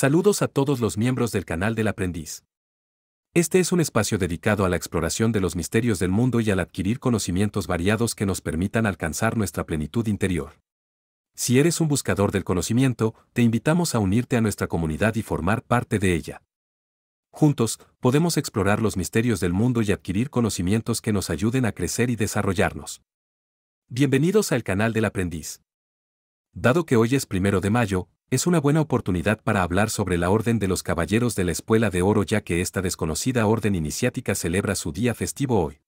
Saludos a todos los miembros del canal del aprendiz. Este es un espacio dedicado a la exploración de los misterios del mundo y al adquirir conocimientos variados que nos permitan alcanzar nuestra plenitud interior. Si eres un buscador del conocimiento, te invitamos a unirte a nuestra comunidad y formar parte de ella. Juntos, podemos explorar los misterios del mundo y adquirir conocimientos que nos ayuden a crecer y desarrollarnos. Bienvenidos al canal del aprendiz. Dado que hoy es primero de mayo, es una buena oportunidad para hablar sobre la Orden de los Caballeros de la Espuela de Oro ya que esta desconocida orden iniciática celebra su día festivo hoy.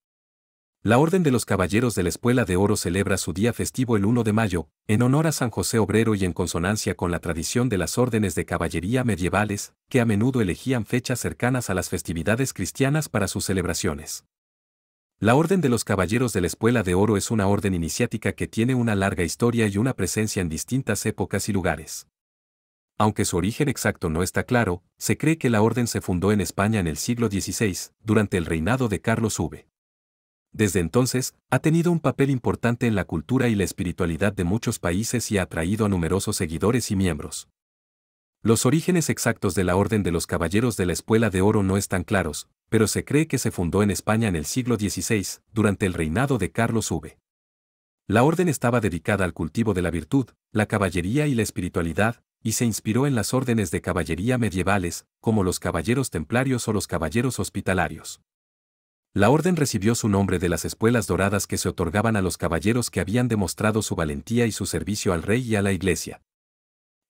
La Orden de los Caballeros de la Espuela de Oro celebra su día festivo el 1 de mayo, en honor a San José Obrero y en consonancia con la tradición de las órdenes de caballería medievales, que a menudo elegían fechas cercanas a las festividades cristianas para sus celebraciones. La Orden de los Caballeros de la Espuela de Oro es una orden iniciática que tiene una larga historia y una presencia en distintas épocas y lugares. Aunque su origen exacto no está claro, se cree que la orden se fundó en España en el siglo XVI, durante el reinado de Carlos V. Desde entonces, ha tenido un papel importante en la cultura y la espiritualidad de muchos países y ha atraído a numerosos seguidores y miembros. Los orígenes exactos de la Orden de los Caballeros de la Espuela de Oro no están claros, pero se cree que se fundó en España en el siglo XVI, durante el reinado de Carlos V. La orden estaba dedicada al cultivo de la virtud, la caballería y la espiritualidad, y se inspiró en las órdenes de caballería medievales, como los caballeros templarios o los caballeros hospitalarios. La orden recibió su nombre de las espuelas doradas que se otorgaban a los caballeros que habían demostrado su valentía y su servicio al rey y a la iglesia.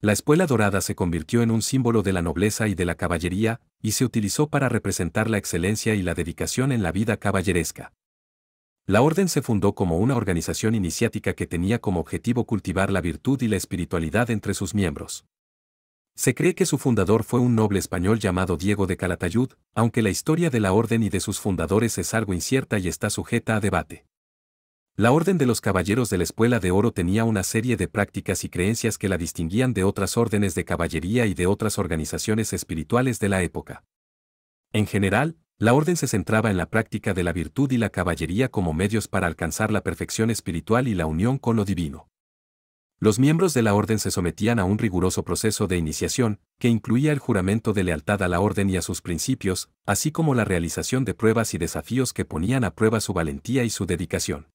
La espuela dorada se convirtió en un símbolo de la nobleza y de la caballería, y se utilizó para representar la excelencia y la dedicación en la vida caballeresca. La orden se fundó como una organización iniciática que tenía como objetivo cultivar la virtud y la espiritualidad entre sus miembros. Se cree que su fundador fue un noble español llamado Diego de Calatayud, aunque la historia de la orden y de sus fundadores es algo incierta y está sujeta a debate. La Orden de los Caballeros de la Espuela de Oro tenía una serie de prácticas y creencias que la distinguían de otras órdenes de caballería y de otras organizaciones espirituales de la época. En general, la orden se centraba en la práctica de la virtud y la caballería como medios para alcanzar la perfección espiritual y la unión con lo divino. Los miembros de la orden se sometían a un riguroso proceso de iniciación, que incluía el juramento de lealtad a la orden y a sus principios, así como la realización de pruebas y desafíos que ponían a prueba su valentía y su dedicación.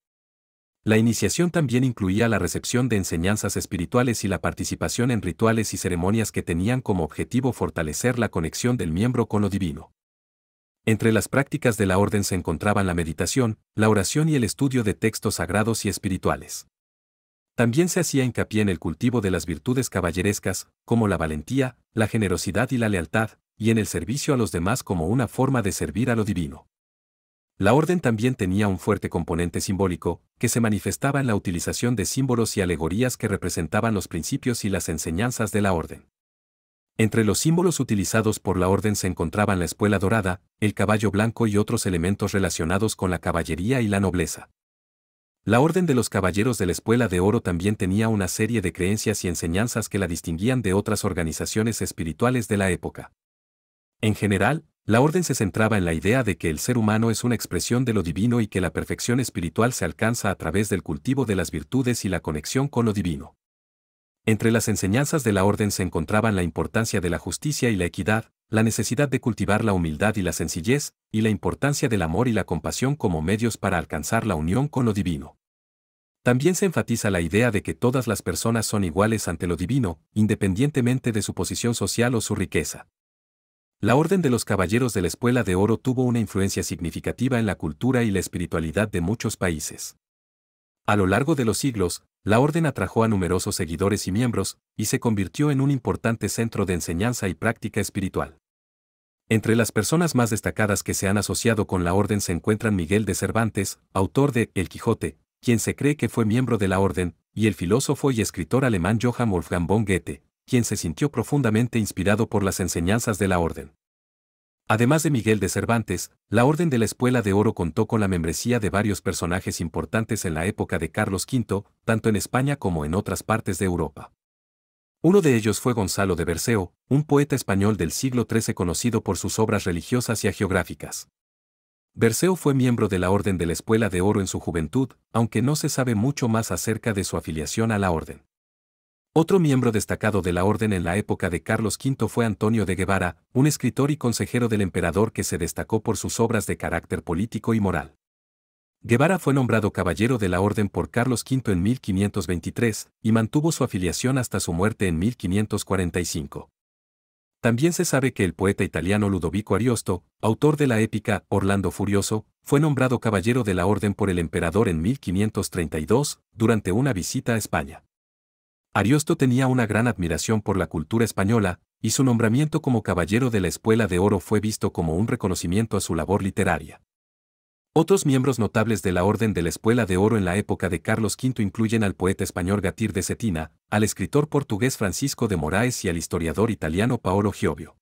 La iniciación también incluía la recepción de enseñanzas espirituales y la participación en rituales y ceremonias que tenían como objetivo fortalecer la conexión del miembro con lo divino. Entre las prácticas de la orden se encontraban la meditación, la oración y el estudio de textos sagrados y espirituales. También se hacía hincapié en el cultivo de las virtudes caballerescas, como la valentía, la generosidad y la lealtad, y en el servicio a los demás como una forma de servir a lo divino. La orden también tenía un fuerte componente simbólico, que se manifestaba en la utilización de símbolos y alegorías que representaban los principios y las enseñanzas de la orden. Entre los símbolos utilizados por la orden se encontraban la espuela dorada, el caballo blanco y otros elementos relacionados con la caballería y la nobleza. La Orden de los Caballeros de la Espuela de Oro también tenía una serie de creencias y enseñanzas que la distinguían de otras organizaciones espirituales de la época. En general, la Orden se centraba en la idea de que el ser humano es una expresión de lo divino y que la perfección espiritual se alcanza a través del cultivo de las virtudes y la conexión con lo divino. Entre las enseñanzas de la orden se encontraban la importancia de la justicia y la equidad, la necesidad de cultivar la humildad y la sencillez, y la importancia del amor y la compasión como medios para alcanzar la unión con lo divino. También se enfatiza la idea de que todas las personas son iguales ante lo divino, independientemente de su posición social o su riqueza. La Orden de los Caballeros de la Espuela de Oro tuvo una influencia significativa en la cultura y la espiritualidad de muchos países. A lo largo de los siglos, la orden atrajo a numerosos seguidores y miembros, y se convirtió en un importante centro de enseñanza y práctica espiritual. Entre las personas más destacadas que se han asociado con la orden se encuentran Miguel de Cervantes, autor de El Quijote, quien se cree que fue miembro de la orden, y el filósofo y escritor alemán Johann Wolfgang von Goethe, quien se sintió profundamente inspirado por las enseñanzas de la orden. Además de Miguel de Cervantes, la Orden de la Espuela de Oro contó con la membresía de varios personajes importantes en la época de Carlos V, tanto en España como en otras partes de Europa. Uno de ellos fue Gonzalo de Berceo, un poeta español del siglo XIII conocido por sus obras religiosas y geográficas. Berceo fue miembro de la Orden de la Espuela de Oro en su juventud, aunque no se sabe mucho más acerca de su afiliación a la orden. Otro miembro destacado de la orden en la época de Carlos V fue Antonio de Guevara, un escritor y consejero del emperador que se destacó por sus obras de carácter político y moral. Guevara fue nombrado caballero de la orden por Carlos V en 1523 y mantuvo su afiliación hasta su muerte en 1545. También se sabe que el poeta italiano Ludovico Ariosto, autor de la épica Orlando Furioso, fue nombrado caballero de la orden por el emperador en 1532, durante una visita a España. Ariosto tenía una gran admiración por la cultura española, y su nombramiento como caballero de la Espuela de Oro fue visto como un reconocimiento a su labor literaria. Otros miembros notables de la Orden de la Espuela de Oro en la época de Carlos V incluyen al poeta español Gatir de Cetina, al escritor portugués Francisco de Moraes y al historiador italiano Paolo Giovio.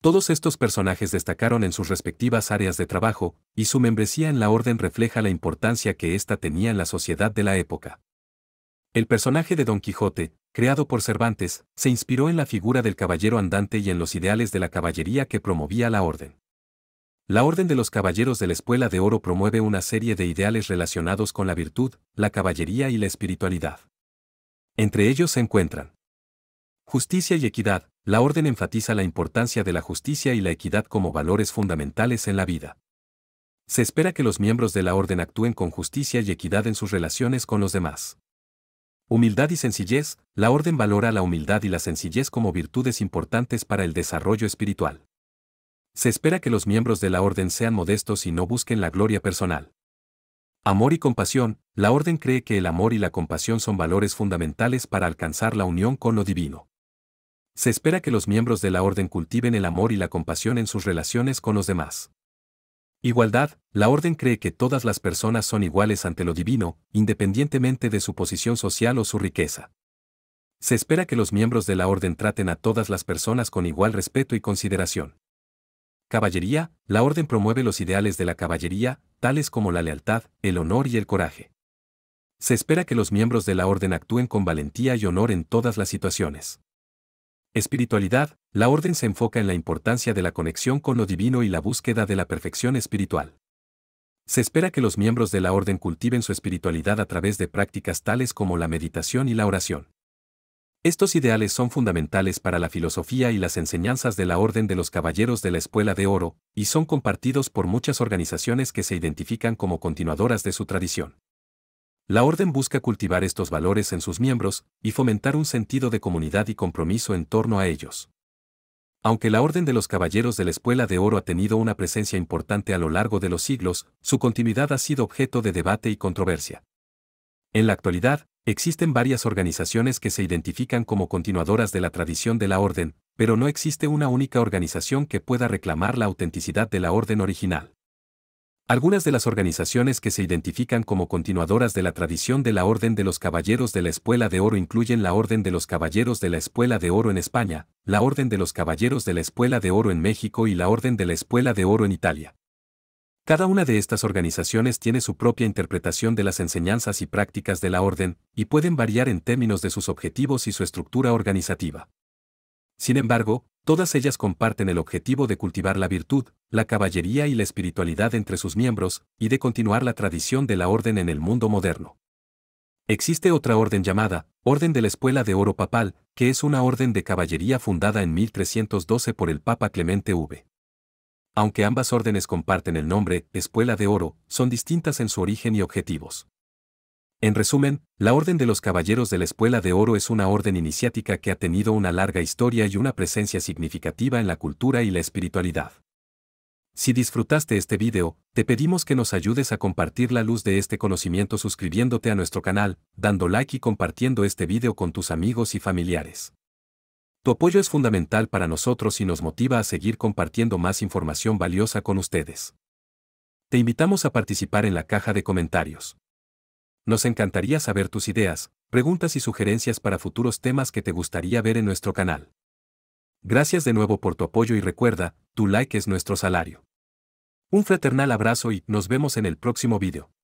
Todos estos personajes destacaron en sus respectivas áreas de trabajo, y su membresía en la Orden refleja la importancia que ésta tenía en la sociedad de la época. El personaje de Don Quijote, creado por Cervantes, se inspiró en la figura del caballero andante y en los ideales de la caballería que promovía la orden. La Orden de los Caballeros de la Espuela de Oro promueve una serie de ideales relacionados con la virtud, la caballería y la espiritualidad. Entre ellos se encuentran justicia y equidad. La Orden enfatiza la importancia de la justicia y la equidad como valores fundamentales en la vida. Se espera que los miembros de la Orden actúen con justicia y equidad en sus relaciones con los demás. Humildad y sencillez, la orden valora la humildad y la sencillez como virtudes importantes para el desarrollo espiritual. Se espera que los miembros de la orden sean modestos y no busquen la gloria personal. Amor y compasión, la orden cree que el amor y la compasión son valores fundamentales para alcanzar la unión con lo divino. Se espera que los miembros de la orden cultiven el amor y la compasión en sus relaciones con los demás. Igualdad, la orden cree que todas las personas son iguales ante lo divino, independientemente de su posición social o su riqueza. Se espera que los miembros de la orden traten a todas las personas con igual respeto y consideración. Caballería, la orden promueve los ideales de la caballería, tales como la lealtad, el honor y el coraje. Se espera que los miembros de la orden actúen con valentía y honor en todas las situaciones. Espiritualidad, la orden se enfoca en la importancia de la conexión con lo divino y la búsqueda de la perfección espiritual. Se espera que los miembros de la orden cultiven su espiritualidad a través de prácticas tales como la meditación y la oración. Estos ideales son fundamentales para la filosofía y las enseñanzas de la Orden de los Caballeros de la Espuela de Oro, y son compartidos por muchas organizaciones que se identifican como continuadoras de su tradición. La orden busca cultivar estos valores en sus miembros y fomentar un sentido de comunidad y compromiso en torno a ellos. Aunque la Orden de los Caballeros de la Espuela de Oro ha tenido una presencia importante a lo largo de los siglos, su continuidad ha sido objeto de debate y controversia. En la actualidad, existen varias organizaciones que se identifican como continuadoras de la tradición de la Orden, pero no existe una única organización que pueda reclamar la autenticidad de la Orden original. Algunas de las organizaciones que se identifican como continuadoras de la tradición de la Orden de los Caballeros de la Espuela de Oro incluyen la Orden de los Caballeros de la Espuela de Oro en España, la Orden de los Caballeros de la Espuela de Oro en México y la Orden de la Espuela de Oro en Italia. Cada una de estas organizaciones tiene su propia interpretación de las enseñanzas y prácticas de la Orden, y pueden variar en términos de sus objetivos y su estructura organizativa. Sin embargo, Todas ellas comparten el objetivo de cultivar la virtud, la caballería y la espiritualidad entre sus miembros, y de continuar la tradición de la orden en el mundo moderno. Existe otra orden llamada, Orden de la Espuela de Oro Papal, que es una orden de caballería fundada en 1312 por el Papa Clemente V. Aunque ambas órdenes comparten el nombre, Espuela de Oro, son distintas en su origen y objetivos. En resumen, la Orden de los Caballeros de la Espuela de Oro es una orden iniciática que ha tenido una larga historia y una presencia significativa en la cultura y la espiritualidad. Si disfrutaste este video, te pedimos que nos ayudes a compartir la luz de este conocimiento suscribiéndote a nuestro canal, dando like y compartiendo este video con tus amigos y familiares. Tu apoyo es fundamental para nosotros y nos motiva a seguir compartiendo más información valiosa con ustedes. Te invitamos a participar en la caja de comentarios. Nos encantaría saber tus ideas, preguntas y sugerencias para futuros temas que te gustaría ver en nuestro canal. Gracias de nuevo por tu apoyo y recuerda, tu like es nuestro salario. Un fraternal abrazo y nos vemos en el próximo vídeo.